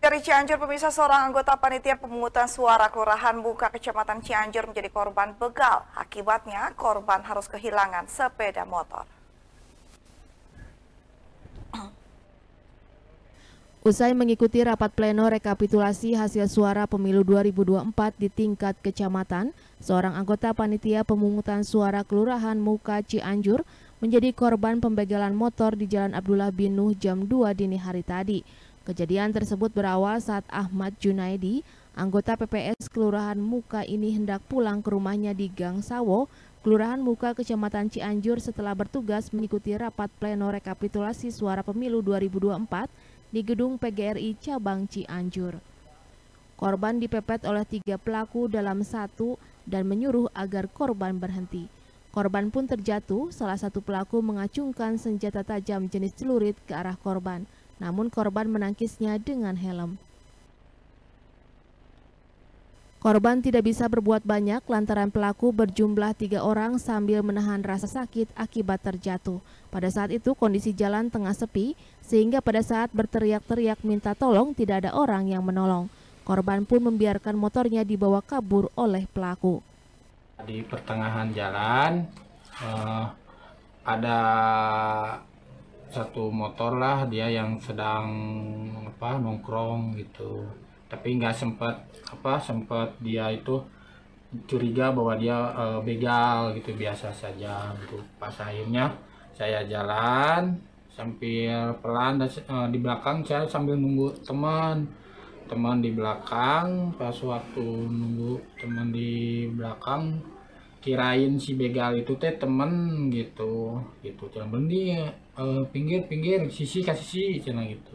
Dari Cianjur, pemirsa seorang anggota panitia pemungutan suara Kelurahan Buka Kecamatan Cianjur menjadi korban begal. Akibatnya, korban harus kehilangan sepeda motor. Usai mengikuti rapat pleno rekapitulasi hasil suara pemilu 2024 di tingkat kecamatan, seorang anggota panitia pemungutan suara Kelurahan Muka Cianjur menjadi korban pembegalan motor di Jalan Abdullah Binuh jam 2 dini hari tadi. Kejadian tersebut berawal saat Ahmad Junaidi, anggota PPS Kelurahan Muka ini hendak pulang ke rumahnya di Gang Sawo, Kelurahan Muka Kecamatan Cianjur setelah bertugas mengikuti rapat pleno rekapitulasi suara pemilu 2024 di gedung PGRI Cabang Cianjur. Korban dipepet oleh tiga pelaku dalam satu dan menyuruh agar korban berhenti. Korban pun terjatuh, salah satu pelaku mengacungkan senjata tajam jenis celurit ke arah korban namun korban menangkisnya dengan helm. Korban tidak bisa berbuat banyak lantaran pelaku berjumlah tiga orang sambil menahan rasa sakit akibat terjatuh. Pada saat itu kondisi jalan tengah sepi sehingga pada saat berteriak-teriak minta tolong tidak ada orang yang menolong. Korban pun membiarkan motornya dibawa kabur oleh pelaku. Di pertengahan jalan eh, ada satu motor lah dia yang sedang apa nongkrong gitu tapi nggak sempat apa sempat dia itu curiga bahwa dia e, begal gitu biasa saja gitu pas akhirnya saya jalan sambil pelan dan e, di belakang saya sambil nunggu teman teman di belakang pas waktu nunggu teman di belakang kirain si begal itu teh temen gitu gitu cuman bendi uh, eh, pinggir pinggir sisi kasih sisi cina gitu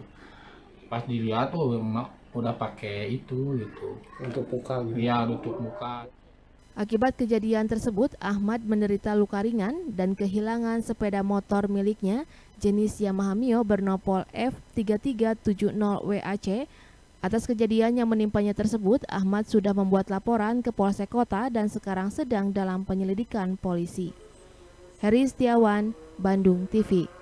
pas dilihat tuh oh, udah pakai itu gitu untuk muka gitu ya untuk muka Akibat kejadian tersebut, Ahmad menderita luka ringan dan kehilangan sepeda motor miliknya jenis Yamaha Mio bernopol F3370WAC Atas kejadian yang menimpanya tersebut, Ahmad sudah membuat laporan ke Polsek Kota dan sekarang sedang dalam penyelidikan polisi. Heri Setiawan, Bandung TV